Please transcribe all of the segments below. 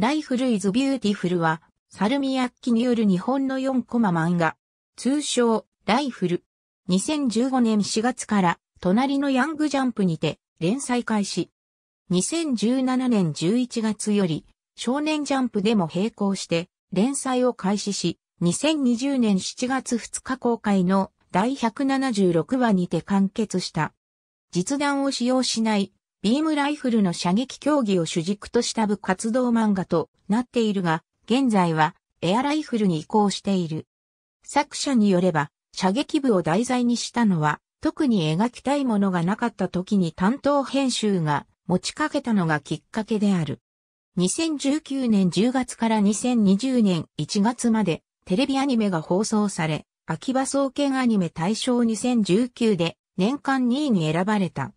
ライフルイズビューティフルは、サルミヤッキによる日本の4コマ漫画。通称、ライフル。2015年4月から、隣のヤングジャンプにて、連載開始。2017年11月より、少年ジャンプでも並行して、連載を開始し、2020年7月2日公開の第176話にて完結した。実弾を使用しないビームライフルの射撃競技を主軸とした部活動漫画となっているが、現在はエアライフルに移行している。作者によれば、射撃部を題材にしたのは、特に描きたいものがなかった時に担当編集が持ちかけたのがきっかけである。2019年10月から2020年1月までテレビアニメが放送され、秋葉総研アニメ大賞2019で年間2位に選ばれた。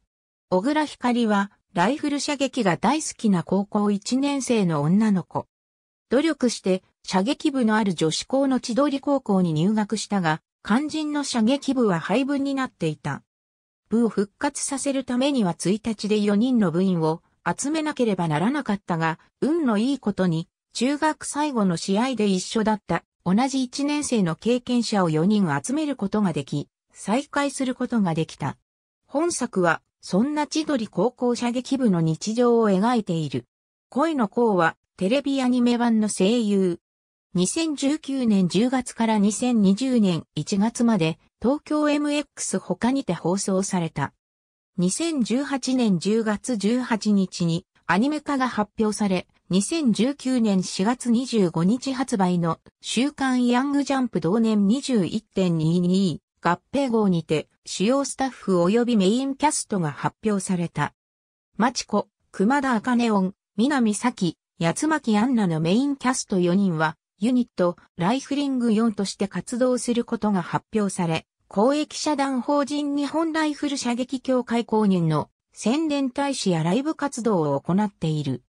小倉光は、ライフル射撃が大好きな高校1年生の女の子。努力して、射撃部のある女子校の千鳥高校に入学したが、肝心の射撃部は廃部になっていた。部を復活させるためには1日で4人の部員を集めなければならなかったが、運のいいことに、中学最後の試合で一緒だった同じ1年生の経験者を4人集めることができ、再会することができた。本作はそんな千鳥高校射撃部の日常を描いている。恋の子は、テレビアニメ版の声優。2019年10月から2020年1月まで、東京 MX 他にて放送された。2018年10月18日にアニメ化が発表され、2019年4月25日発売の週刊ヤングジャンプ同年21.22合併号にて主要スタッフ及びメインキャストが発表された。マチコ、熊田茜音、南咲、八巻アンナのメインキャスト4人は、ユニット、ライフリング4として活動することが発表され、公益社団法人日本ライフル射撃協会公認の宣伝大使やライブ活動を行っている。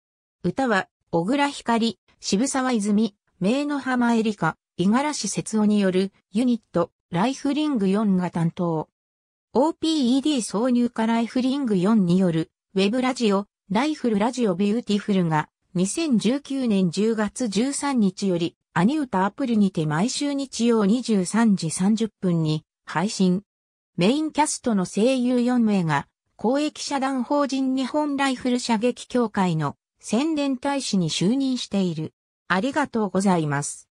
歌は、小倉光、渋沢泉、明の浜エリカ、五十嵐節夫によるユニット、ライフリング4が担当。OPED 挿入化ライフリング4による、ウェブラジオ、ライフルラジオビューティフルが、2019年10月13日より、アニウタアプリにて毎週日曜23時30分に配信。メインキャストの声優4名が、公益社団法人日本ライフル射撃協会の宣伝大使に就任している。ありがとうございます。